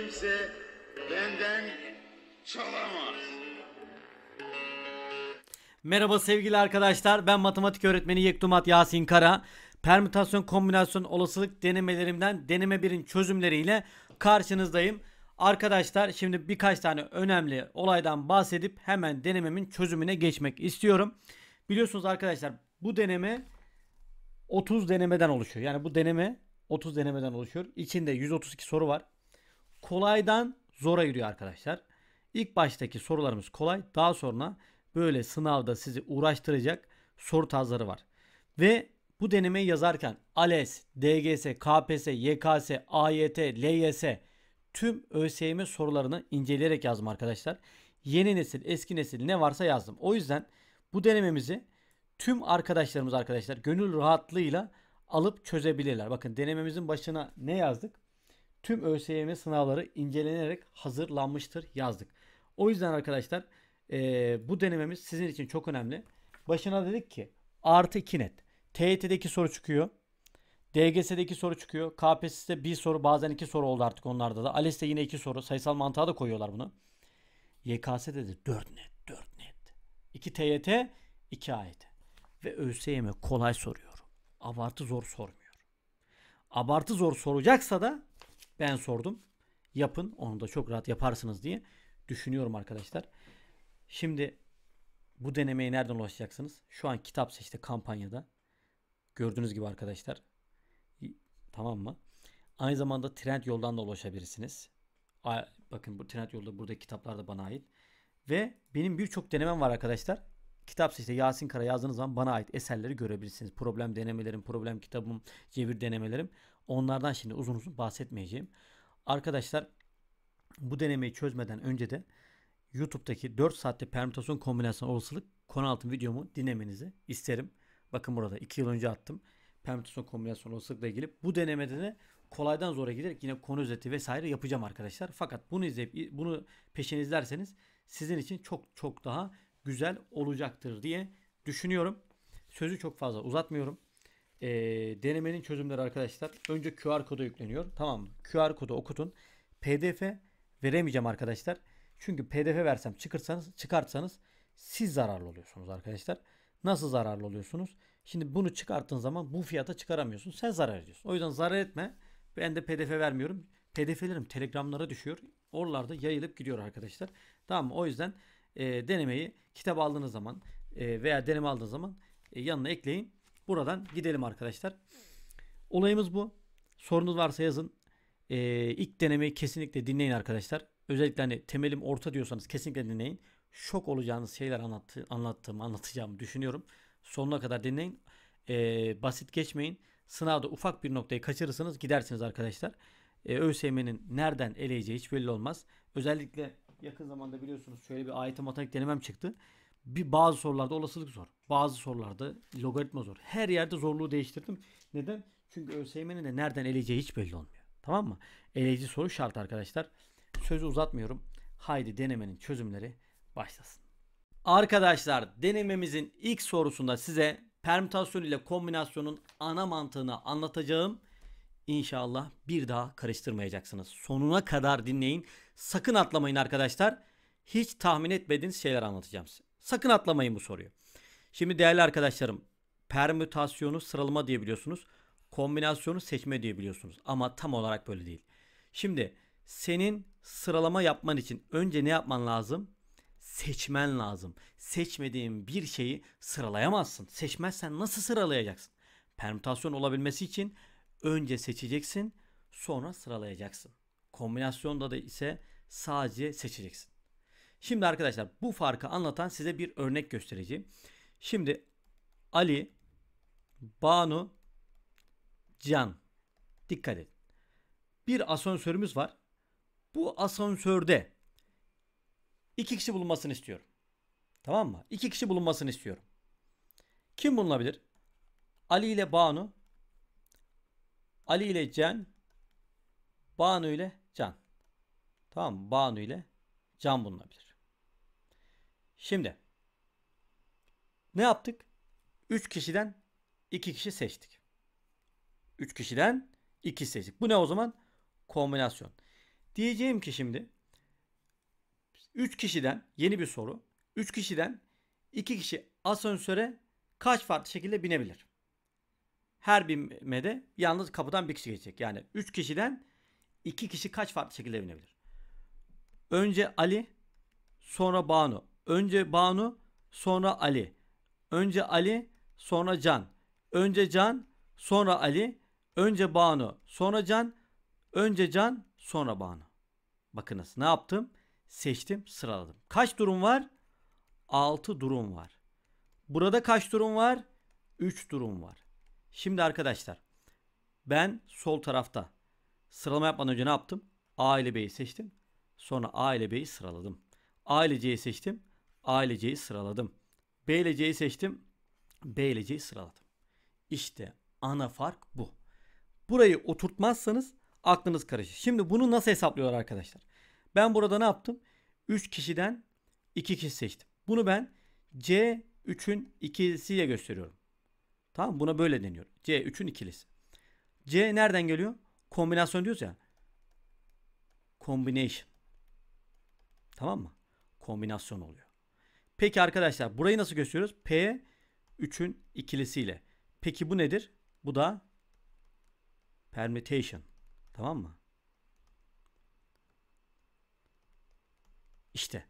kimse benden çalamaz. Merhaba sevgili arkadaşlar. Ben matematik öğretmeni Yektumat Yasin Kara. Permütasyon kombinasyon olasılık denemelerimden deneme birin çözümleriyle karşınızdayım. Arkadaşlar şimdi birkaç tane önemli olaydan bahsedip hemen denememin çözümüne geçmek istiyorum. Biliyorsunuz arkadaşlar bu deneme 30 denemeden oluşuyor. Yani bu deneme 30 denemeden oluşuyor. İçinde 132 soru var kolaydan zora yürüyor arkadaşlar. İlk baştaki sorularımız kolay. Daha sonra böyle sınavda sizi uğraştıracak soru tarzları var. Ve bu denemeyi yazarken ALES, DGS, KPS, YKS, AYT, LYS tüm ÖSYM sorularını inceleyerek yazdım arkadaşlar. Yeni nesil, eski nesil ne varsa yazdım. O yüzden bu denememizi tüm arkadaşlarımız arkadaşlar gönül rahatlığıyla alıp çözebilirler. Bakın denememizin başına ne yazdık? tüm ÖSYM sınavları incelenerek hazırlanmıştır yazdık. O yüzden arkadaşlar e, bu denememiz sizin için çok önemli. Başına dedik ki artı 2 net. TYT'deki soru çıkıyor. DGS'deki soru çıkıyor. KPSS'de bir soru bazen iki soru oldu artık onlarda da. ALES'te yine iki soru. Sayısal mantığa da koyuyorlar bunu. YKS'de de 4 net. 4 net. 2 TYT 2 AYT. Ve ÖSYM kolay soruyor. Abartı zor sormuyor. Abartı zor soracaksa da ben sordum. Yapın. Onu da çok rahat yaparsınız diye düşünüyorum arkadaşlar. Şimdi bu denemeye nereden ulaşacaksınız? Şu an kitap seçti kampanyada. Gördüğünüz gibi arkadaşlar. Tamam mı? Aynı zamanda trend yoldan da ulaşabilirsiniz. Bakın bu trend yolda burada kitaplar da bana ait. Ve benim birçok denemem var arkadaşlar. Kitap işte Yasin Kara yazdığınız zaman bana ait eserleri görebilirsiniz. Problem denemelerim, problem kitabım, cevir denemelerim. Onlardan şimdi uzun uzun bahsetmeyeceğim. Arkadaşlar bu denemeyi çözmeden önce de YouTube'daki 4 saatte permütasyon kombinasyon olasılık konu altın videomu dinlemenizi isterim. Bakın burada 2 yıl önce attım. Permütasyon kombinasyon olasılıkla ilgili. Bu denemede de kolaydan zora giderek yine konu özeti vesaire yapacağım arkadaşlar. Fakat bunu izleyip bunu peşin izlerseniz sizin için çok çok daha güzel olacaktır diye düşünüyorum. Sözü çok fazla uzatmıyorum e, denemenin çözümleri arkadaşlar önce QR kodu yükleniyor. Tamam mı? QR kodu okutun. PDF veremeyeceğim arkadaşlar. Çünkü PDF versem çıkarsanız, çıkartsanız siz zararlı oluyorsunuz arkadaşlar. Nasıl zararlı oluyorsunuz? Şimdi bunu çıkarttığın zaman bu fiyata çıkaramıyorsun. Sen zarar ediyorsun. O yüzden zarar etme. Ben de PDF vermiyorum. PDF'lerim telegramlara düşüyor. Oralarda yayılıp gidiyor arkadaşlar. Tamam mı? O yüzden e, denemeyi kitap aldığınız zaman e, veya deneme aldığınız zaman e, yanına ekleyin. Buradan gidelim arkadaşlar. Olayımız bu. Sorunuz varsa yazın. Ee, ilk denemeyi kesinlikle dinleyin arkadaşlar. Özellikle hani temelim orta diyorsanız kesinlikle dinleyin. Şok olacağınız şeyler anlattı, anlattığımı anlatacağımı düşünüyorum. Sonuna kadar dinleyin. Ee, basit geçmeyin. Sınavda ufak bir noktayı kaçırırsınız gidersiniz arkadaşlar. Ee, ÖSYM'nin nereden eleyeceği hiç belli olmaz. Özellikle yakın zamanda biliyorsunuz şöyle bir AYT matematik denemem çıktı bir bazı sorularda olasılık zor. Bazı sorularda logaritma zor. Her yerde zorluğu değiştirdim. Neden? Çünkü ÖSYM'nin de nereden eleyeceği hiç belli olmuyor. Tamam mı? Eleyici soru şart arkadaşlar. Sözü uzatmıyorum. Haydi denemenin çözümleri başlasın. Arkadaşlar denememizin ilk sorusunda size permütasyon ile kombinasyonun ana mantığını anlatacağım. İnşallah bir daha karıştırmayacaksınız. Sonuna kadar dinleyin. Sakın atlamayın arkadaşlar. Hiç tahmin etmediğiniz şeyler anlatacağım size. Sakın atlamayın bu soruyu. Şimdi değerli arkadaşlarım permütasyonu sıralama diye biliyorsunuz. Kombinasyonu seçme diye biliyorsunuz. Ama tam olarak böyle değil. Şimdi senin sıralama yapman için önce ne yapman lazım? Seçmen lazım. Seçmediğin bir şeyi sıralayamazsın. Seçmezsen nasıl sıralayacaksın? Permütasyon olabilmesi için önce seçeceksin, sonra sıralayacaksın. Kombinasyonda da ise sadece seçeceksin. Şimdi arkadaşlar bu farkı anlatan size bir örnek göstereceğim. Şimdi Ali, Banu, Can. Dikkat edin. Bir asansörümüz var. Bu asansörde iki kişi bulunmasını istiyorum. Tamam mı? İki kişi bulunmasını istiyorum. Kim bulunabilir? Ali ile Banu, Ali ile Can, Banu ile Can. Tamam mı? Banu ile Can bulunabilir. Şimdi ne yaptık? 3 kişiden 2 kişi seçtik. 3 kişiden 2 seçtik. Bu ne o zaman? Kombinasyon. Diyeceğim ki şimdi 3 kişiden yeni bir soru. 3 kişiden 2 kişi asansöre kaç farklı şekilde binebilir? Her binmede yalnız kapıdan bir kişi geçecek. Yani 3 kişiden 2 kişi kaç farklı şekilde binebilir? Önce Ali, sonra Banu. Önce Banu, sonra Ali. Önce Ali, sonra Can. Önce Can, sonra Ali. Önce Banu, sonra Can. Önce Can, sonra Banu. Bakınız ne yaptım? Seçtim, sıraladım. Kaç durum var? 6 durum var. Burada kaç durum var? 3 durum var. Şimdi arkadaşlar ben sol tarafta sıralama yapmadan önce ne yaptım? A ile B'yi seçtim. Sonra A ile B'yi sıraladım. A ile C'yi seçtim. A ile C'yi sıraladım. B ile C'yi seçtim. B ile C'yi sıraladım. İşte ana fark bu. Burayı oturtmazsanız aklınız karışır. Şimdi bunu nasıl hesaplıyorlar arkadaşlar? Ben burada ne yaptım? 3 kişiden 2 kişi seçtim. Bunu ben C 3'ün ikilisiyle gösteriyorum. Tamam buna böyle deniyor. C 3'ün ikilisi. C nereden geliyor? Kombinasyon diyoruz ya. Combination. Tamam mı? Kombinasyon oluyor. Peki arkadaşlar burayı nasıl gösteriyoruz? P 3'ün ikilisiyle. Peki bu nedir? Bu da permutation. Tamam mı? İşte.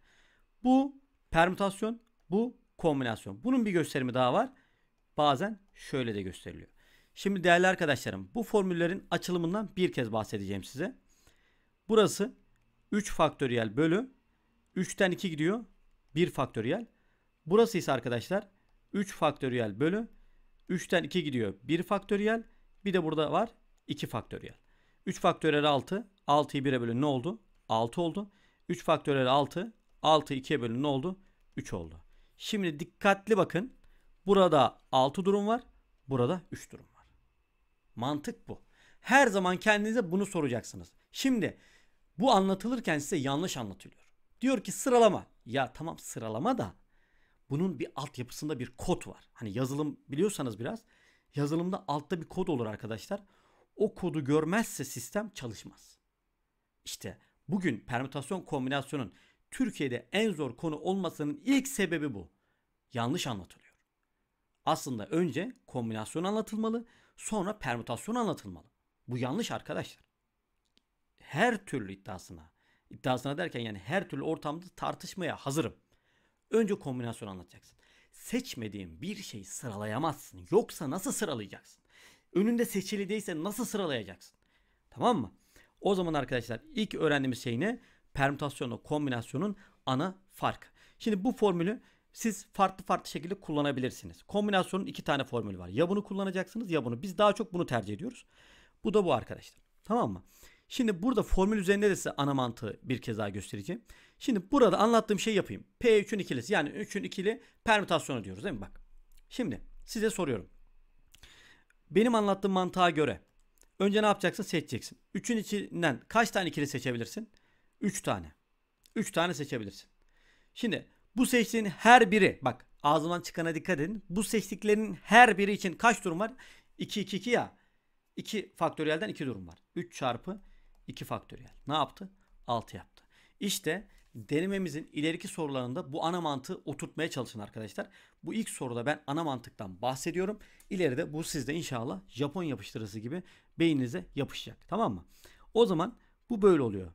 Bu permütasyon, bu kombinasyon. Bunun bir gösterimi daha var. Bazen şöyle de gösteriliyor. Şimdi değerli arkadaşlarım bu formüllerin açılımından bir kez bahsedeceğim size. Burası 3 faktöriyel bölü 3'ten 2 gidiyor. 1 faktöriyel. Burası ise arkadaşlar 3 faktöriyel bölü 3'ten 2 gidiyor 1 faktöriyel. Bir de burada var 2 faktöriyel. 3 faktöriyel 6. 6'yı 1'e bölün ne oldu? 6 oldu. 3 faktöriyel 6. 6 2'ye bölün ne oldu? 3 oldu. Şimdi dikkatli bakın. Burada 6 durum var. Burada 3 durum var. Mantık bu. Her zaman kendinize bunu soracaksınız. Şimdi bu anlatılırken size yanlış anlatılıyor. Diyor ki sıralama. Ya tamam sıralama da bunun bir altyapısında bir kod var. Hani yazılım biliyorsanız biraz yazılımda altta bir kod olur arkadaşlar. O kodu görmezse sistem çalışmaz. İşte bugün permütasyon kombinasyonun Türkiye'de en zor konu olmasının ilk sebebi bu. Yanlış anlatılıyor. Aslında önce kombinasyon anlatılmalı, sonra permütasyon anlatılmalı. Bu yanlış arkadaşlar. Her türlü iddiasına iddiasına derken yani her türlü ortamda tartışmaya hazırım. Önce kombinasyon anlatacaksın. Seçmediğin bir şeyi sıralayamazsın. Yoksa nasıl sıralayacaksın? Önünde seçili değilse nasıl sıralayacaksın? Tamam mı? O zaman arkadaşlar ilk öğrendiğimiz şey ne? Permütasyonla kombinasyonun ana farkı. Şimdi bu formülü siz farklı farklı şekilde kullanabilirsiniz. Kombinasyonun iki tane formülü var. Ya bunu kullanacaksınız ya bunu. Biz daha çok bunu tercih ediyoruz. Bu da bu arkadaşlar. Tamam mı? Şimdi burada formül üzerinde de size ana mantığı bir kez daha göstereceğim. Şimdi burada anlattığım şeyi yapayım. P3'ün ikilisi yani 3'ün ikili permütasyonu diyoruz değil mi? Bak. Şimdi size soruyorum. Benim anlattığım mantığa göre önce ne yapacaksın? Seçeceksin. 3'ün içinden kaç tane ikili seçebilirsin? 3 tane. 3 tane seçebilirsin. Şimdi bu seçtiğin her biri bak ağzından çıkana dikkat edin. Bu seçtiklerin her biri için kaç durum var? 2 2 2 ya. 2 faktöriyelden 2 durum var. 3 çarpı 2 faktöriyel. Ne yaptı? 6 yaptı. İşte denememizin ileriki sorularında bu ana mantığı oturtmaya çalışın arkadaşlar. Bu ilk soruda ben ana mantıktan bahsediyorum. İleride bu sizde inşallah Japon yapıştırısı gibi beyninize yapışacak. Tamam mı? O zaman bu böyle oluyor.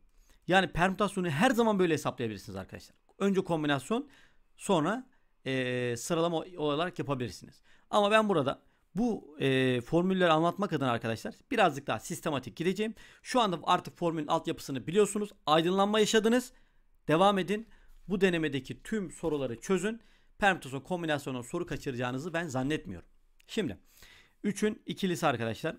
Yani permütasyonu her zaman böyle hesaplayabilirsiniz arkadaşlar. Önce kombinasyon sonra e, sıralama olarak yapabilirsiniz. Ama ben burada bu e, formülleri anlatmak adına arkadaşlar birazcık daha sistematik gideceğim. Şu anda artık formülün altyapısını biliyorsunuz. Aydınlanma yaşadınız. Devam edin. Bu denemedeki tüm soruları çözün. Permütasyon kombinasyonu soru kaçıracağınızı ben zannetmiyorum. Şimdi 3'ün ikilisi arkadaşlar.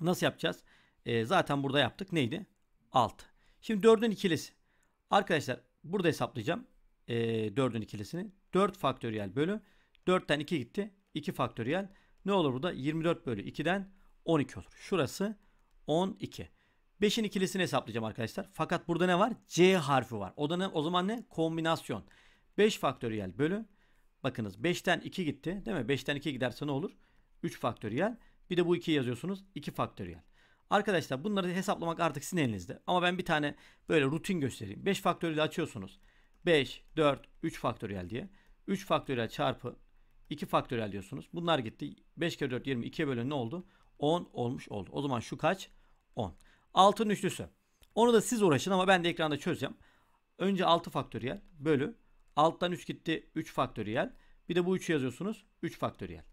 Nasıl yapacağız? E, zaten burada yaptık. Neydi? 6. Şimdi 4'ün ikilisi. Arkadaşlar burada hesaplayacağım. E, 4'ün ikilisini. 4 faktöriyel bölü. 4'ten 2 gitti. 2 faktöriyel. Ne olur burada? 24 bölü 2'den 12 olur. Şurası 12. 5'in ikilisini hesaplayacağım arkadaşlar. Fakat burada ne var? C harfi var. O da ne? O zaman ne? Kombinasyon. 5 faktöriyel bölü. Bakınız 5'ten 2 gitti. Değil mi? 5'ten 2 giderse ne olur? 3 faktöriyel. Bir de bu 2'yi yazıyorsunuz. 2 faktöriyel. Arkadaşlar bunları hesaplamak artık sizin elinizde. Ama ben bir tane böyle rutin göstereyim. 5 faktöriyel açıyorsunuz. 5, 4, 3 faktöriyel diye. 3 faktöriyel çarpı 2 faktöriyel diyorsunuz. Bunlar gitti. 5 kere 4 20. 2'ye bölün ne oldu? 10 olmuş oldu. O zaman şu kaç? 10. Altın üçlüsü. Onu da siz uğraşın ama ben de ekranda çözeceğim. Önce 6 faktöriyel bölü. Alttan 3 gitti 3 faktöriyel. Bir de bu 3'ü yazıyorsunuz. 3 faktöriyel.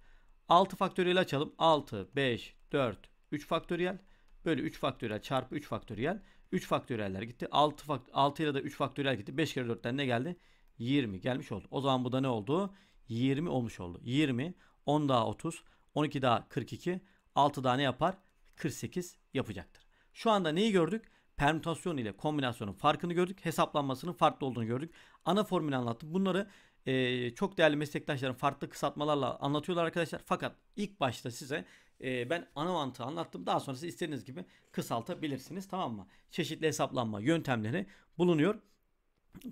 6 faktöriyel açalım. 6, 5, 4, 3 faktöriyel. Bölü 3 faktöriyel çarpı 3 faktöriyel. 3 faktöriyeller gitti. 6, fakt 6 ile de 3 faktöriyel gitti. 5 kere 4'ten ne geldi? 20 gelmiş oldu. O zaman bu da ne oldu? 20. 20 olmuş oldu. 20, 10 daha 30, 12 daha 42, 6 daha ne yapar? 48 yapacaktır. Şu anda neyi gördük? Permütasyon ile kombinasyonun farkını gördük. Hesaplanmasının farklı olduğunu gördük. Ana formülü anlattım. Bunları e, çok değerli meslektaşlarım farklı kısaltmalarla anlatıyorlar arkadaşlar. Fakat ilk başta size e, ben ana mantığı anlattım. Daha sonra siz istediğiniz gibi kısaltabilirsiniz. Tamam mı? Çeşitli hesaplanma yöntemleri bulunuyor.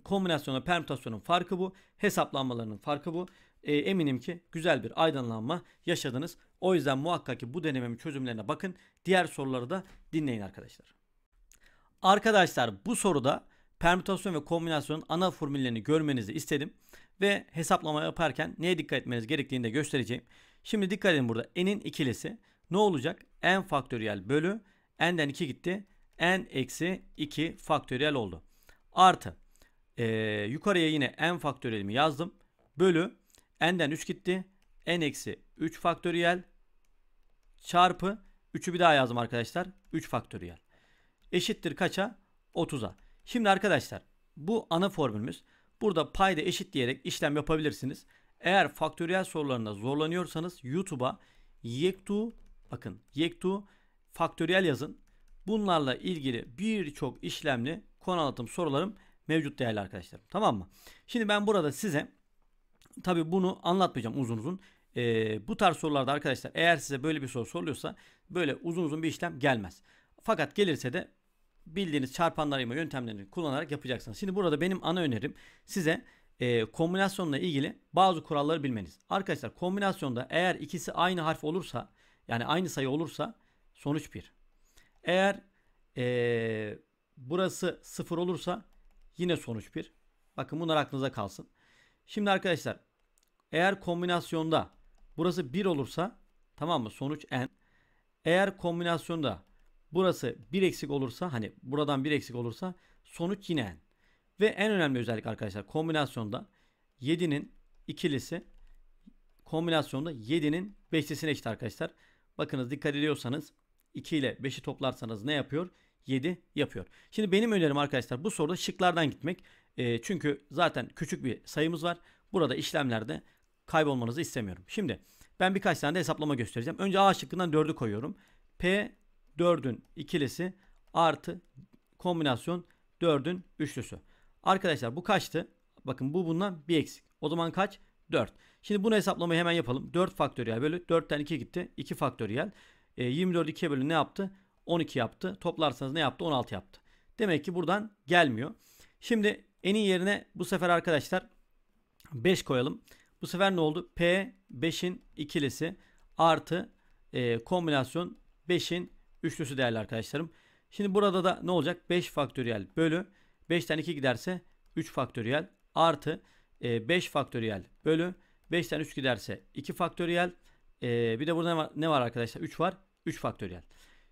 Kombinasyonla permütasyonun farkı bu. Hesaplanmalarının farkı bu. E, eminim ki güzel bir aydınlanma yaşadınız. O yüzden muhakkak ki bu denememin çözümlerine bakın. Diğer soruları da dinleyin arkadaşlar. Arkadaşlar bu soruda permütasyon ve kombinasyonun ana formüllerini görmenizi istedim. Ve hesaplama yaparken neye dikkat etmeniz gerektiğini de göstereceğim. Şimdi dikkat edin burada n'in ikilisi ne olacak? n faktöriyel bölü n'den 2 gitti. n eksi 2 faktöriyel oldu. Artı e, yukarıya yine n faktörelimi yazdım. Bölü n'den 3 gitti. n eksi 3 faktöriyel çarpı 3'ü bir daha yazdım arkadaşlar. 3 faktöriyel. Eşittir kaça? 30'a. Şimdi arkadaşlar bu ana formülümüz. Burada payda eşit diyerek işlem yapabilirsiniz. Eğer faktöriyel sorularında zorlanıyorsanız YouTube'a yektu bakın yektu faktöriyel yazın. Bunlarla ilgili birçok işlemli konu anlatım sorularım mevcut değerli arkadaşlarım. Tamam mı? Şimdi ben burada size tabi bunu anlatmayacağım uzun uzun. Ee, bu tarz sorularda arkadaşlar eğer size böyle bir soru soruluyorsa böyle uzun uzun bir işlem gelmez. Fakat gelirse de bildiğiniz çarpanlar yöntemlerini kullanarak yapacaksınız. Şimdi burada benim ana önerim size e, kombinasyonla ilgili bazı kuralları bilmeniz. Arkadaşlar kombinasyonda eğer ikisi aynı harf olursa yani aynı sayı olursa sonuç 1. Eğer e, burası 0 olursa Yine sonuç 1. Bakın bunlar aklınıza kalsın. Şimdi arkadaşlar eğer kombinasyonda burası 1 olursa tamam mı? Sonuç n. Eğer kombinasyonda burası 1 eksik olursa hani buradan 1 eksik olursa sonuç yine n. Ve en önemli özellik arkadaşlar kombinasyonda 7'nin ikilisi kombinasyonda 7'nin 5'lisine eşit arkadaşlar. Bakınız dikkat ediyorsanız 2 ile 5'i toplarsanız ne yapıyor? 7 yapıyor. Şimdi benim önerim arkadaşlar bu soruda şıklardan gitmek. E, çünkü zaten küçük bir sayımız var. Burada işlemlerde kaybolmanızı istemiyorum. Şimdi ben birkaç tane de hesaplama göstereceğim. Önce A şıkkından 4'ü koyuyorum. P 4'ün ikilisi artı kombinasyon 4'ün üçlüsü. Arkadaşlar bu kaçtı? Bakın bu bundan bir eksik. O zaman kaç? 4. Şimdi bunu hesaplamayı hemen yapalım. 4 faktöriyel bölü 4'ten 2 gitti. 2 faktöriyel. E, 24 2'ye bölü ne yaptı? 12 yaptı. Toplarsanız ne yaptı? 16 yaptı. Demek ki buradan gelmiyor. Şimdi n'in yerine bu sefer arkadaşlar 5 koyalım. Bu sefer ne oldu? P 5'in ikilisi artı e, kombinasyon 5'in üçlüsü değerli arkadaşlarım. Şimdi burada da ne olacak? 5 faktöriyel bölü 5'ten 2 giderse 3 faktöriyel artı e, 5 faktöriyel bölü 5'ten 3 giderse 2 faktöriyel. E, bir de burada ne var, ne var arkadaşlar? 3 var. 3 faktöriyel.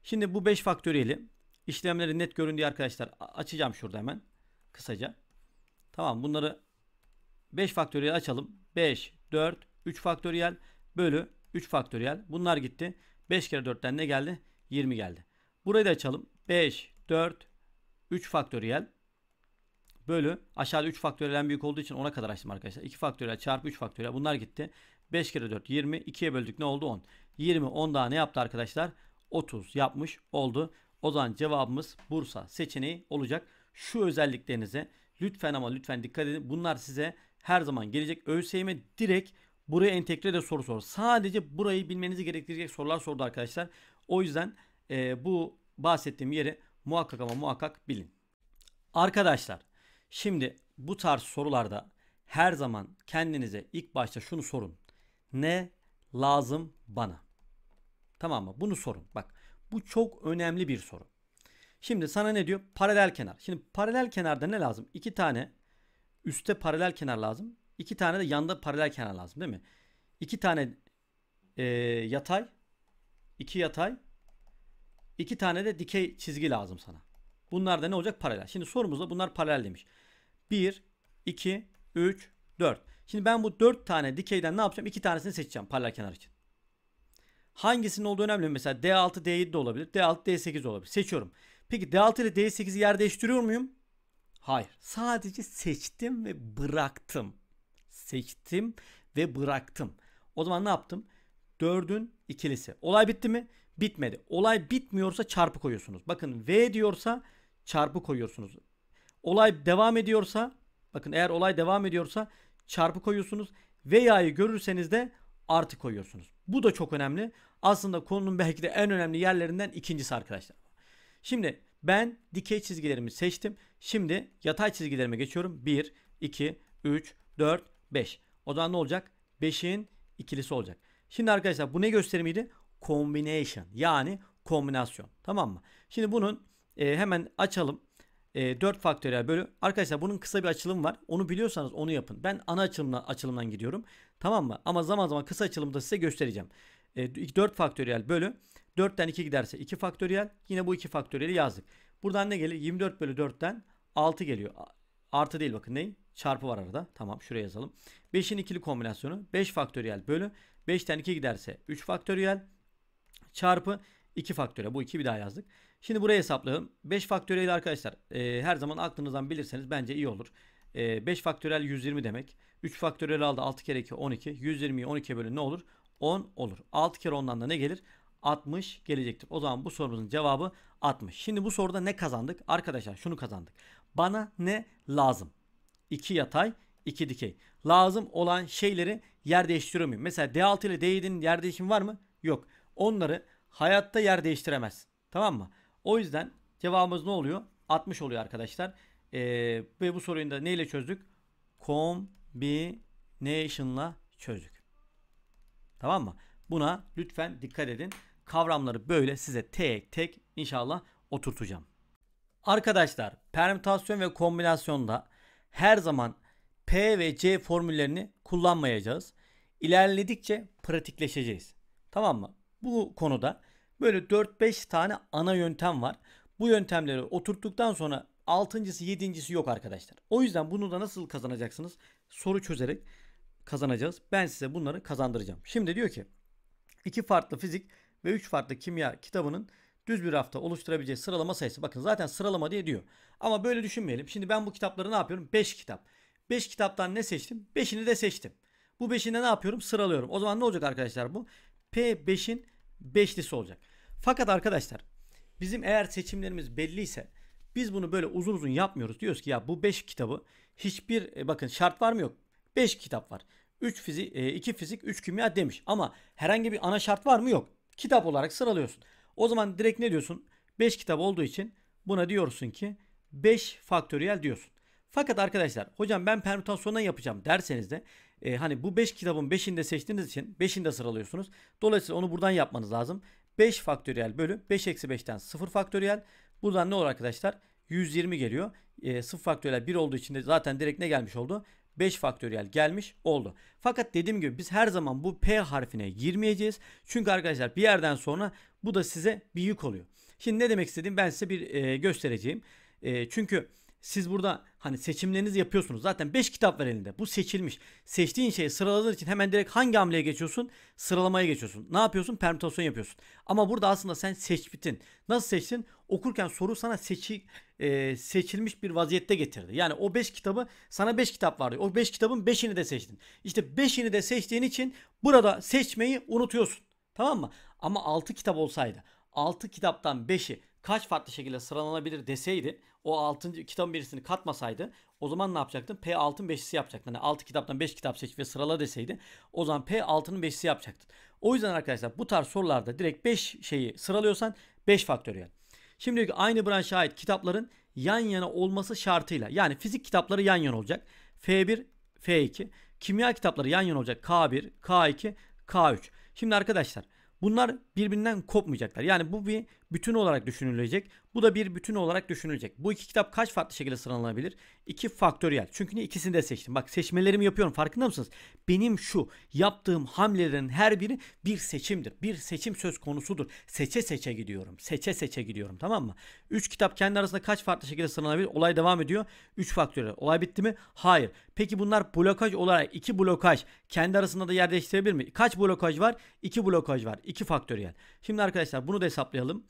Şimdi bu 5 faktöriyeli işlemleri net göründüğü arkadaşlar açacağım şurada hemen kısaca. Tamam bunları 5 faktöriyel açalım. 5, 4, 3 faktöriyel bölü 3 faktöriyel. Bunlar gitti. 5 kere 4'ten ne geldi? 20 geldi. Burayı da açalım. 5, 4, 3 faktöriyel bölü aşağıda 3 faktöriyel büyük olduğu için ona kadar açtım arkadaşlar. 2 faktöriyel çarpı 3 faktöriyel bunlar gitti. 5 kere 4 20. 2'ye böldük ne oldu? 10. 20 10 daha ne yaptı arkadaşlar? 30 yapmış oldu. O zaman cevabımız Bursa seçeneği olacak. Şu özelliklerinize lütfen ama lütfen dikkat edin. Bunlar size her zaman gelecek. ÖSYM direkt buraya entegre de soru sor. Sadece burayı bilmenizi gerektirecek sorular sordu arkadaşlar. O yüzden e, bu bahsettiğim yeri muhakkak ama muhakkak bilin. Arkadaşlar şimdi bu tarz sorularda her zaman kendinize ilk başta şunu sorun. Ne lazım bana? Tamam mı? Bunu sorun. Bak bu çok önemli bir soru. Şimdi sana ne diyor? Paralel kenar. Şimdi paralel kenarda ne lazım? İki tane üste paralel kenar lazım. İki tane de yanda paralel kenar lazım değil mi? İki tane e, yatay, iki yatay, iki tane de dikey çizgi lazım sana. Bunlar da ne olacak? Paralel. Şimdi sorumuzda bunlar paralel demiş. 1, 2, 3, 4. Şimdi ben bu 4 tane dikeyden ne yapacağım? 2 tanesini seçeceğim paralel kenar için. Hangisinin olduğu önemli. Mesela D6, D7 de olabilir. D6, D8 de olabilir. Seçiyorum. Peki D6 ile D8'i yer değiştiriyor muyum? Hayır. Sadece seçtim ve bıraktım. Seçtim ve bıraktım. O zaman ne yaptım? 4'ün ikilisi. Olay bitti mi? Bitmedi. Olay bitmiyorsa çarpı koyuyorsunuz. Bakın V diyorsa çarpı koyuyorsunuz. Olay devam ediyorsa bakın eğer olay devam ediyorsa çarpı koyuyorsunuz. Veya'yı görürseniz de artı koyuyorsunuz. Bu da çok önemli. Aslında konunun belki de en önemli yerlerinden ikincisi arkadaşlar. Şimdi ben dikey çizgilerimi seçtim. Şimdi yatay çizgilerime geçiyorum. 1, 2, 3, 4, 5. O zaman ne olacak? 5'in ikilisi olacak. Şimdi arkadaşlar bu ne gösterimiydi? Combination yani kombinasyon. Tamam mı? Şimdi bunun e, hemen açalım e, 4 faktöriyel bölü. Arkadaşlar bunun kısa bir açılımı var. Onu biliyorsanız onu yapın. Ben ana açılımdan, açılımdan gidiyorum. Tamam mı? Ama zaman zaman kısa açılımda size göstereceğim. E, 4 faktöriyel bölü. 4'ten 2 giderse 2 faktöriyel. Yine bu 2 faktöriyeli yazdık. Buradan ne gelir? 24 bölü 4'ten 6 geliyor. Artı değil bakın ne? Çarpı var arada. Tamam şuraya yazalım. 5'in ikili kombinasyonu 5 faktöriyel bölü. 5'ten 2 giderse 3 faktöriyel çarpı 2 faktöriyel. Bu 2 bir daha yazdık. Şimdi buraya hesaplayalım. 5 faktöriyel arkadaşlar e, her zaman aklınızdan bilirseniz bence iyi olur. E, ee, 5 faktöriyel 120 demek. 3 faktöriyel aldı 6 kere 2 12. 120'yi 12 bölü ne olur? 10 olur. 6 kere 10'dan da ne gelir? 60 gelecektir. O zaman bu sorumuzun cevabı 60. Şimdi bu soruda ne kazandık? Arkadaşlar şunu kazandık. Bana ne lazım? 2 yatay, 2 dikey. Lazım olan şeyleri yer değiştiriyor muyum? Mesela D6 ile D7'nin yer değişimi var mı? Yok. Onları hayatta yer değiştiremez. Tamam mı? O yüzden cevabımız ne oluyor? 60 oluyor arkadaşlar. Ee, ve bu soruyu da neyle çözdük? Combination'la çözdük. Tamam mı? Buna lütfen dikkat edin. Kavramları böyle size tek tek inşallah oturtacağım. Arkadaşlar permütasyon ve kombinasyonda her zaman P ve C formüllerini kullanmayacağız. İlerledikçe pratikleşeceğiz. Tamam mı? Bu konuda Böyle 4-5 tane ana yöntem var. Bu yöntemleri oturttuktan sonra altıncısı yedincisi yok arkadaşlar. O yüzden bunu da nasıl kazanacaksınız? Soru çözerek kazanacağız. Ben size bunları kazandıracağım. Şimdi diyor ki iki farklı fizik ve üç farklı kimya kitabının düz bir rafta oluşturabileceği sıralama sayısı. Bakın zaten sıralama diye diyor. Ama böyle düşünmeyelim. Şimdi ben bu kitapları ne yapıyorum? 5 kitap. 5 kitaptan ne seçtim? 5'ini de seçtim. Bu 5'inde ne yapıyorum? Sıralıyorum. O zaman ne olacak arkadaşlar bu? P5'in 5'lisi olacak. Fakat arkadaşlar bizim eğer seçimlerimiz belliyse biz bunu böyle uzun uzun yapmıyoruz. Diyoruz ki ya bu 5 kitabı hiçbir e, bakın şart var mı yok. 5 kitap var. 3 fizik, 2 e, fizik, 3 kimya demiş. Ama herhangi bir ana şart var mı? Yok. Kitap olarak sıralıyorsun. O zaman direkt ne diyorsun? 5 kitap olduğu için buna diyorsun ki 5 faktöriyel diyorsun. Fakat arkadaşlar hocam ben permütasyondan yapacağım derseniz de e, hani bu 5 beş kitabın 5'ini seçtiğiniz için 5'ini sıralıyorsunuz. Dolayısıyla onu buradan yapmanız lazım. 5 faktöriyel bölü 5 eksi 5'ten 0 faktöriyel. Buradan ne olur arkadaşlar? 120 geliyor. E, ee, 0 faktöriyel 1 olduğu için de zaten direkt ne gelmiş oldu? 5 faktöriyel gelmiş oldu. Fakat dediğim gibi biz her zaman bu P harfine girmeyeceğiz. Çünkü arkadaşlar bir yerden sonra bu da size bir yük oluyor. Şimdi ne demek istediğim ben size bir e, göstereceğim. E, çünkü siz burada hani seçimlerinizi yapıyorsunuz. Zaten 5 kitap var elinde. Bu seçilmiş. Seçtiğin şeyi sıraladığın için hemen direkt hangi hamleye geçiyorsun? Sıralamaya geçiyorsun. Ne yapıyorsun? Permütasyon yapıyorsun. Ama burada aslında sen seçbitin. Nasıl seçtin? Okurken soru sana seçi, e, seçilmiş bir vaziyette getirdi. Yani o 5 kitabı sana 5 kitap vardı. O 5 kitabın 5'ini de seçtin. İşte 5'ini de seçtiğin için burada seçmeyi unutuyorsun. Tamam mı? Ama 6 kitap olsaydı 6 kitaptan 5'i kaç farklı şekilde sıralanabilir deseydi o 6. kitabın birisini katmasaydı o zaman ne yapacaktın? P6'ın 5'lisi yapacaktın. Yani 6 kitaptan 5 kitap seç ve sırala deseydi o zaman P6'nın 5'lisi yapacaktın. O yüzden arkadaşlar bu tarz sorularda direkt 5 şeyi sıralıyorsan 5 faktöriyel. Şimdi diyor aynı branşa ait kitapların yan yana olması şartıyla yani fizik kitapları yan yana olacak. F1, F2. Kimya kitapları yan yana olacak. K1, K2, K3. Şimdi arkadaşlar bunlar birbirinden kopmayacaklar. Yani bu bir bütün olarak düşünülecek. Bu da bir bütün olarak düşünülecek. Bu iki kitap kaç farklı şekilde sıralanabilir? İki faktöriyel. Çünkü ne ikisini de seçtim. Bak seçmelerimi yapıyorum farkında mısınız? Benim şu yaptığım hamlelerin her biri bir seçimdir. Bir seçim söz konusudur. Seçe seçe gidiyorum. Seçe seçe gidiyorum tamam mı? Üç kitap kendi arasında kaç farklı şekilde sıralanabilir? Olay devam ediyor. Üç faktöriyel. Olay bitti mi? Hayır. Peki bunlar blokaj olarak iki blokaj kendi arasında da yer değiştirebilir mi? Kaç blokaj var? İki blokaj var. İki faktöriyel. Şimdi arkadaşlar bunu da hesaplayalım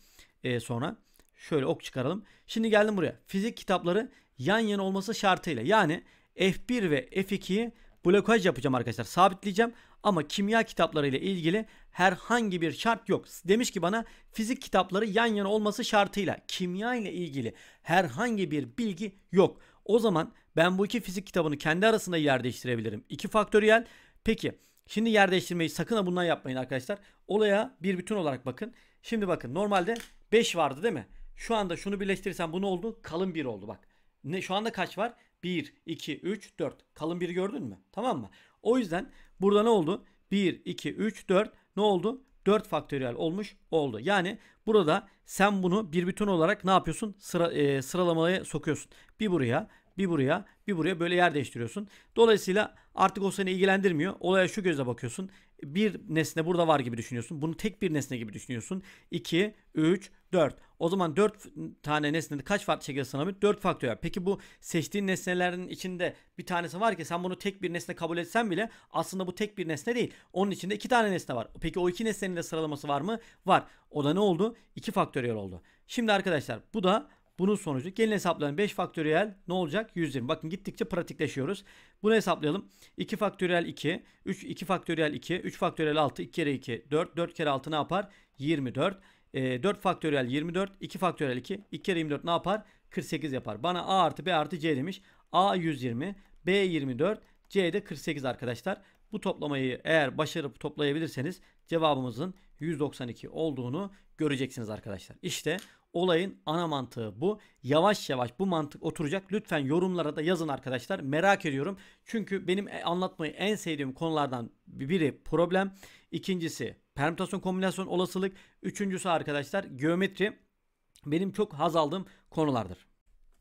e, sonra. Şöyle ok çıkaralım. Şimdi geldim buraya. Fizik kitapları yan yana olması şartıyla. Yani F1 ve F2'yi blokaj yapacağım arkadaşlar. sabitleyeceğim. ama kimya kitapları ile ilgili herhangi bir şart yok. Demiş ki bana fizik kitapları yan yana olması şartıyla kimya ile ilgili herhangi bir bilgi yok. O zaman ben bu iki fizik kitabını kendi arasında yer değiştirebilirim. 2 faktöriyel. Peki şimdi yer değiştirmeyi sakın ha bundan yapmayın arkadaşlar. Olaya bir bütün olarak bakın. Şimdi bakın normalde 5 vardı değil mi? Şu anda şunu birleştirirsen bu ne oldu? Kalın 1 oldu bak. Ne, şu anda kaç var? 1, 2, 3, 4. Kalın 1'i gördün mü? Tamam mı? O yüzden burada ne oldu? 1, 2, 3, 4 ne oldu? 4 faktöriyel olmuş oldu. Yani burada sen bunu bir bütün olarak ne yapıyorsun? Sıra, e, sıralamaya sokuyorsun. Bir buraya, bir buraya bir buraya böyle yer değiştiriyorsun. Dolayısıyla artık o seni ilgilendirmiyor. Olaya şu gözle bakıyorsun. Bir nesne burada var gibi düşünüyorsun. Bunu tek bir nesne gibi düşünüyorsun. 2, 3, 4. O zaman 4 tane nesnede kaç farklı şekilde sınanabilir? 4 faktör. Peki bu seçtiğin nesnelerin içinde bir tanesi var ki sen bunu tek bir nesne kabul etsen bile aslında bu tek bir nesne değil. Onun içinde iki tane nesne var. Peki o iki nesnenin de sıralaması var mı? Var. O da ne oldu? 2 faktöriyel oldu. Şimdi arkadaşlar bu da bunun sonucu gelin hesaplayalım. 5 faktöriyel ne olacak? 120. Bakın gittikçe pratikleşiyoruz. Bunu hesaplayalım. 2 faktöriyel 2, 3 2 faktöriyel 2, 3 faktöriyel 6, 2 kere 2 4, 4 kere 6 ne yapar? 24. E, 4 faktöriyel 24, 2 faktöriyel 2, 2 kere 24 ne yapar? 48 yapar. Bana A artı B artı C demiş. A 120, B 24, C de 48 arkadaşlar. Bu toplamayı eğer başarıp toplayabilirseniz cevabımızın 192 olduğunu göreceksiniz arkadaşlar. İşte Olayın ana mantığı bu. Yavaş yavaş bu mantık oturacak. Lütfen yorumlara da yazın arkadaşlar. Merak ediyorum. Çünkü benim e, anlatmayı en sevdiğim konulardan biri problem. İkincisi permütasyon kombinasyon olasılık. Üçüncüsü arkadaşlar geometri. Benim çok haz aldığım konulardır.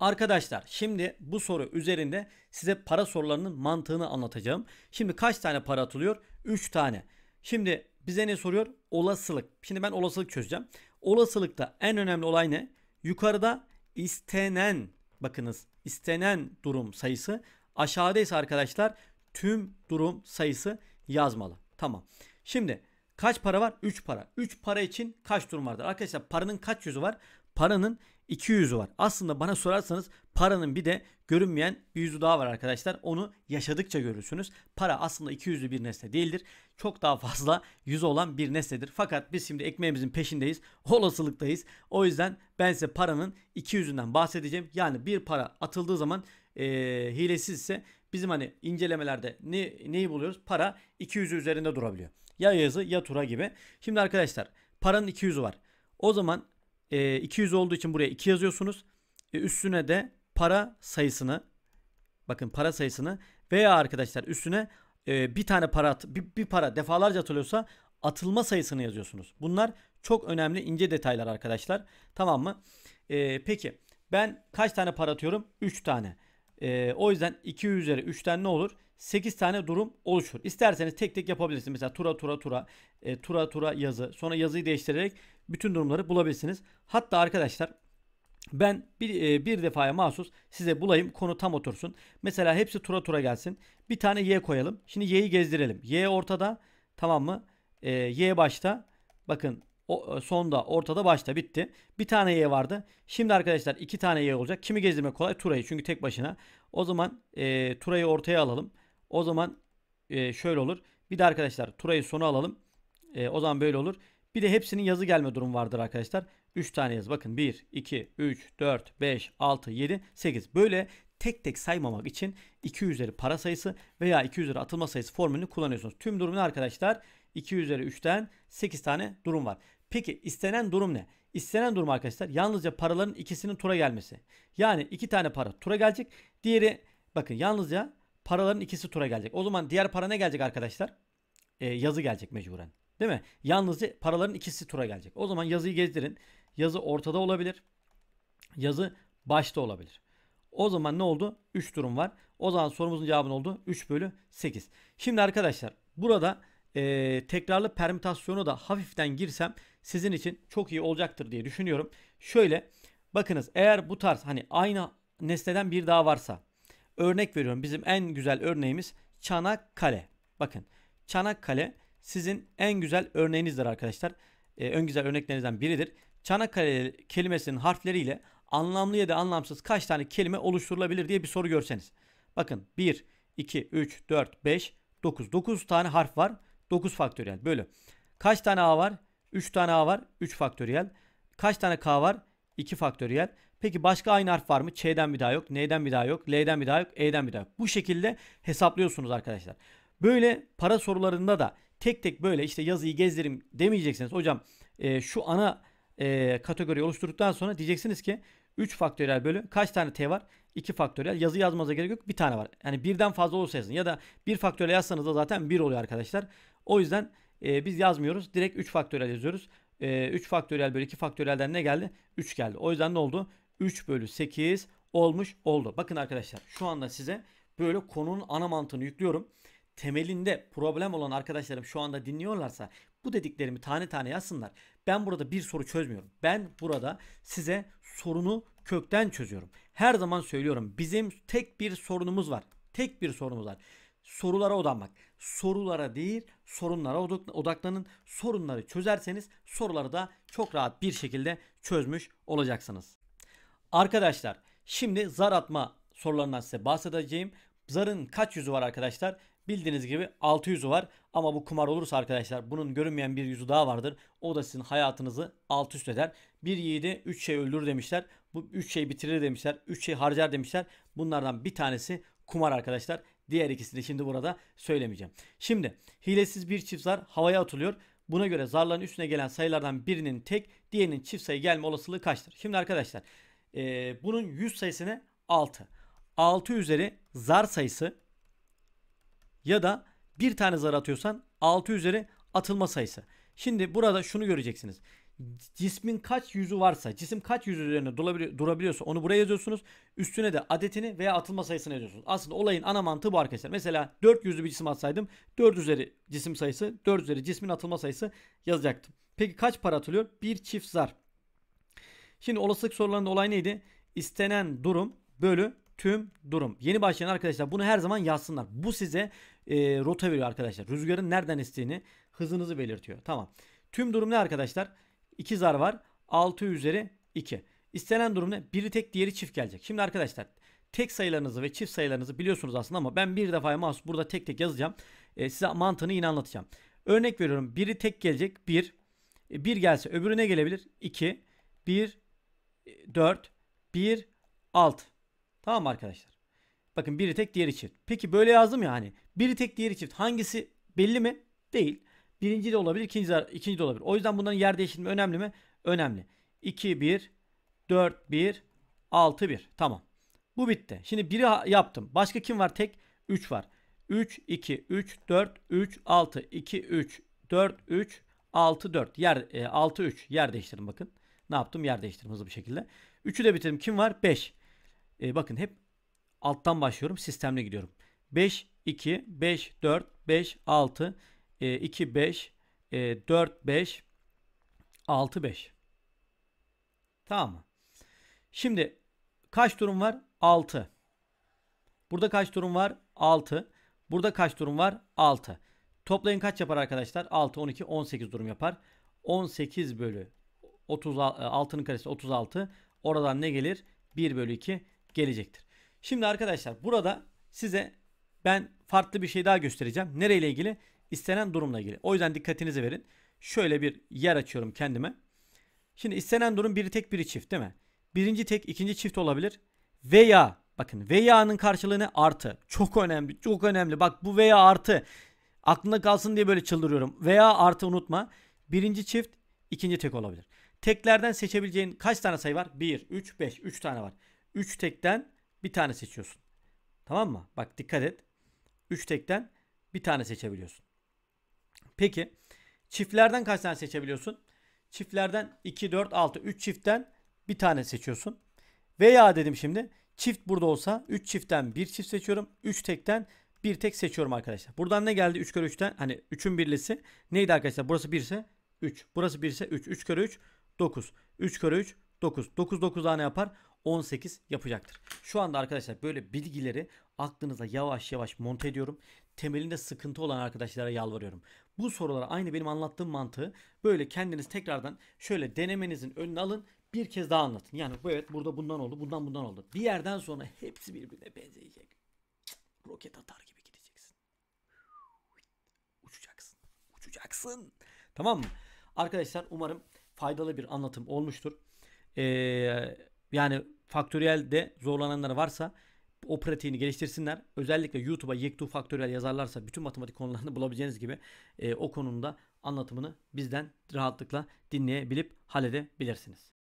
Arkadaşlar şimdi bu soru üzerinde size para sorularının mantığını anlatacağım. Şimdi kaç tane para atılıyor? 3 tane. Şimdi bize ne soruyor? Olasılık. Şimdi ben olasılık çözeceğim. Olasılıkta en önemli olay ne? Yukarıda istenen bakınız istenen durum sayısı aşağıda ise arkadaşlar tüm durum sayısı yazmalı. Tamam. Şimdi kaç para var? 3 para. 3 para için kaç durum vardır? Arkadaşlar paranın kaç yüzü var? Paranın iki yüzü var. Aslında bana sorarsanız paranın bir de görünmeyen bir yüzü daha var arkadaşlar. Onu yaşadıkça görürsünüz. Para aslında iki yüzlü bir nesne değildir. Çok daha fazla yüzü olan bir nesnedir. Fakat biz şimdi ekmeğimizin peşindeyiz. Olasılıktayız. O yüzden ben size paranın iki yüzünden bahsedeceğim. Yani bir para atıldığı zaman e, hilesizse bizim hani incelemelerde ne, neyi buluyoruz? Para 200 üzerinde durabiliyor. Ya yazı ya tura gibi. Şimdi arkadaşlar paranın 200'ü var. O zaman e, 200 olduğu için buraya 2 yazıyorsunuz. E, üstüne de para sayısını bakın para sayısını veya arkadaşlar üstüne e, bir tane para bir, bir para defalarca atılıyorsa atılma sayısını yazıyorsunuz. Bunlar çok önemli ince detaylar arkadaşlar. Tamam mı? E, peki ben kaç tane para atıyorum? 3 tane. E, o yüzden 2 üzeri 3'ten ne olur? 8 tane durum oluşur. İsterseniz tek tek yapabilirsiniz. Mesela tura tura tura, e, tura tura yazı, sonra yazıyı değiştirerek bütün durumları bulabilirsiniz. Hatta arkadaşlar ben bir, e, bir defaya mahsus size bulayım konu tam otursun. Mesela hepsi tura tura gelsin. Bir tane Y koyalım. Şimdi Y'yi gezdirelim. Y ortada tamam mı? E, y başta. Bakın o, e, sonda ortada başta bitti. Bir tane Y vardı. Şimdi arkadaşlar iki tane Y olacak. Kimi gezdirmek kolay? Turayı çünkü tek başına. O zaman e, Turayı ortaya alalım. O zaman e, şöyle olur. Bir de arkadaşlar Turayı sona alalım. E, o zaman böyle olur. Bir de hepsinin yazı gelme durumu vardır arkadaşlar. 3 tane yazı bakın 1, 2, 3, 4, 5, 6, 7, 8 böyle tek tek saymamak için 2 üzeri para sayısı veya 2 üzeri atılma sayısı formülünü kullanıyorsunuz. Tüm durumu arkadaşlar 2 üzeri 3'ten 8 tane durum var. Peki istenen durum ne? İstenen durum arkadaşlar yalnızca paraların ikisinin tura gelmesi. Yani iki tane para tura gelecek. Diğeri bakın yalnızca paraların ikisi tura gelecek. O zaman diğer para ne gelecek arkadaşlar? Ee, yazı gelecek mecburen. Değil mi? Yalnızca paraların ikisi tura gelecek. O zaman yazıyı gezdirin. Yazı ortada olabilir. Yazı başta olabilir. O zaman ne oldu? 3 durum var. O zaman sorumuzun cevabı oldu? 3 bölü 8. Şimdi arkadaşlar burada e, tekrarlı permütasyonu da hafiften girsem sizin için çok iyi olacaktır diye düşünüyorum. Şöyle bakınız eğer bu tarz hani aynı nesneden bir daha varsa örnek veriyorum bizim en güzel örneğimiz Çanakkale. Bakın Çanakkale sizin en güzel örneğinizdir arkadaşlar. E, en güzel örneklerinizden biridir. Çanakkale kelimesinin harfleriyle anlamlı ya da anlamsız kaç tane kelime oluşturulabilir diye bir soru görseniz. Bakın 1, 2, 3, 4, 5, 9. 9 tane harf var. 9 faktöriyel böyle. Kaç tane A var? 3 tane A var. 3 faktöriyel. Kaç tane K var? 2 faktöriyel. Peki başka aynı harf var mı? Ç'den bir daha yok. N'den bir daha yok. L'den bir daha yok. E'den bir daha yok. Bu şekilde hesaplıyorsunuz arkadaşlar. Böyle para sorularında da tek tek böyle işte yazıyı gezdirim demeyeceksiniz. Hocam e, şu ana e, kategoriyi oluşturduktan sonra diyeceksiniz ki 3 faktöriyel bölü kaç tane t var? 2 faktöriyel. Yazı yazmanıza gerek yok. Bir tane var. Yani birden fazla olursa yazın. Ya da bir faktöriyel yazsanız da zaten 1 oluyor arkadaşlar. O yüzden e, biz yazmıyoruz. Direkt 3 faktöriyel yazıyoruz. E, 3 faktöriyel bölü 2 faktöriyelden ne geldi? 3 geldi. O yüzden ne oldu? 3 bölü 8 olmuş oldu. Bakın arkadaşlar şu anda size böyle konunun ana mantığını yüklüyorum temelinde problem olan arkadaşlarım şu anda dinliyorlarsa bu dediklerimi tane tane yazsınlar. Ben burada bir soru çözmüyorum. Ben burada size sorunu kökten çözüyorum. Her zaman söylüyorum bizim tek bir sorunumuz var. Tek bir sorunumuz var. Sorulara odaklanmak. Sorulara değil sorunlara odaklanın. Sorunları çözerseniz soruları da çok rahat bir şekilde çözmüş olacaksınız. Arkadaşlar şimdi zar atma sorularından size bahsedeceğim. Zarın kaç yüzü var arkadaşlar? Bildiğiniz gibi 6 yüzü var ama bu kumar olursa arkadaşlar bunun görünmeyen bir yüzü daha vardır. O da sizin hayatınızı alt üst eder. Bir yiğidi 3 şey öldürür demişler. Bu 3 şey bitirir demişler. 3 şey harcar demişler. Bunlardan bir tanesi kumar arkadaşlar. Diğer ikisini şimdi burada söylemeyeceğim. Şimdi hilesiz bir çift zar havaya atılıyor. Buna göre zarların üstüne gelen sayılardan birinin tek diğerinin çift sayı gelme olasılığı kaçtır? Şimdi arkadaşlar e, bunun yüz sayısını 6. 6 üzeri zar sayısı ya da bir tane zar atıyorsan 6 üzeri atılma sayısı. Şimdi burada şunu göreceksiniz. Cismin kaç yüzü varsa, cisim kaç yüz üzerine durabiliyorsa onu buraya yazıyorsunuz. Üstüne de adetini veya atılma sayısını yazıyorsunuz. Aslında olayın ana mantığı bu arkadaşlar. Mesela 4 yüzlü bir cisim atsaydım 4 üzeri cisim sayısı, 4 üzeri cismin atılma sayısı yazacaktım. Peki kaç para atılıyor? Bir çift zar. Şimdi olasılık sorularında olay neydi? İstenen durum bölü tüm durum. Yeni başlayan arkadaşlar bunu her zaman yazsınlar. Bu size e, rota veriyor arkadaşlar. Rüzgarın nereden estiğini, hızınızı belirtiyor. Tamam. Tüm durum ne arkadaşlar? 2 zar var. 6 üzeri 2. İstenen durum ne? Biri tek diğeri çift gelecek. Şimdi arkadaşlar tek sayılarınızı ve çift sayılarınızı biliyorsunuz aslında ama ben bir defaya mahsus burada tek tek yazacağım. E, size mantığını yine anlatacağım. Örnek veriyorum. Biri tek gelecek 1. E, gelse öbürü ne gelebilir? 2, 1, 4, 1, 6. Tamam mı arkadaşlar? Bakın biri tek diğeri çift. Peki böyle yazdım ya hani. Biri tek diğeri çift. Hangisi belli mi? Değil. Birinci de olabilir, ikinci de, ikinci de olabilir. O yüzden bunların yer değiştirme önemli mi? Önemli. 2 1 4 1 6 1. Tamam. Bu bitti. Şimdi biri yaptım. Başka kim var? Tek 3 var. 3 2 3 4 3 6 2 3 4 3 6 4 yer e, 6 3 yer değiştirdim bakın. Ne yaptım? Yer değiştirdim hızlı bir şekilde. 3'ü de bitirdim. Kim var? 5. E, bakın hep alttan başlıyorum. Sistemle gidiyorum. 5, 2, 5, 4, 5, 6, 2, 5, 4, 5, 6, 5. Tamam mı? Şimdi kaç durum var? 6. Burada kaç durum var? 6. Burada kaç durum var? 6. Toplayın kaç yapar arkadaşlar? 6, 12, 18 durum yapar. 18 bölü 36, 6'nın e, karesi 36. Oradan ne gelir? 1 bölü 2 gelecektir. Şimdi arkadaşlar burada size ben farklı bir şey daha göstereceğim. Nereyle ilgili? İstenen durumla ilgili. O yüzden dikkatinizi verin. Şöyle bir yer açıyorum kendime. Şimdi istenen durum biri tek biri çift değil mi? Birinci tek ikinci çift olabilir. Veya bakın veya'nın karşılığı ne? Artı. Çok önemli çok önemli. Bak bu veya artı. Aklında kalsın diye böyle çıldırıyorum. Veya artı unutma. Birinci çift ikinci tek olabilir. Teklerden seçebileceğin kaç tane sayı var? 1, 3, 5. 3 tane var. 3 tekten bir tane seçiyorsun. Tamam mı? Bak dikkat et. 3 tekten bir tane seçebiliyorsun. Peki çiftlerden kaç tane seçebiliyorsun? Çiftlerden 2, 4, 6. 3 çiftten bir tane seçiyorsun. Veya dedim şimdi çift burada olsa 3 çiftten bir çift seçiyorum. 3 tekten bir tek seçiyorum arkadaşlar. Buradan ne geldi? 3 kere 3'ten hani 3'ün birlisi neydi arkadaşlar? Burası 1 ise 3. Burası 1 ise 3. 3 kere 3 9. 3 kare 3 9. 9 9 daha yapar? 18 yapacaktır. Şu anda arkadaşlar böyle bilgileri aklınıza yavaş yavaş monte ediyorum. Temelinde sıkıntı olan arkadaşlara yalvarıyorum. Bu sorulara aynı benim anlattığım mantığı böyle kendiniz tekrardan şöyle denemenizin önüne alın bir kez daha anlatın. Yani bu evet burada bundan oldu, bundan bundan oldu. Bir yerden sonra hepsi birbirine benzeyecek. roket atar gibi gideceksin. Uçacaksın. Uçacaksın. Tamam mı? Arkadaşlar umarım faydalı bir anlatım olmuştur. Ee, yani faktöriyelde zorlananları varsa o pratiğini geliştirsinler. Özellikle YouTube'a Yektu Faktöriyel yazarlarsa bütün matematik konularını bulabileceğiniz gibi e, o konuda anlatımını bizden rahatlıkla dinleyebilip halledebilirsiniz.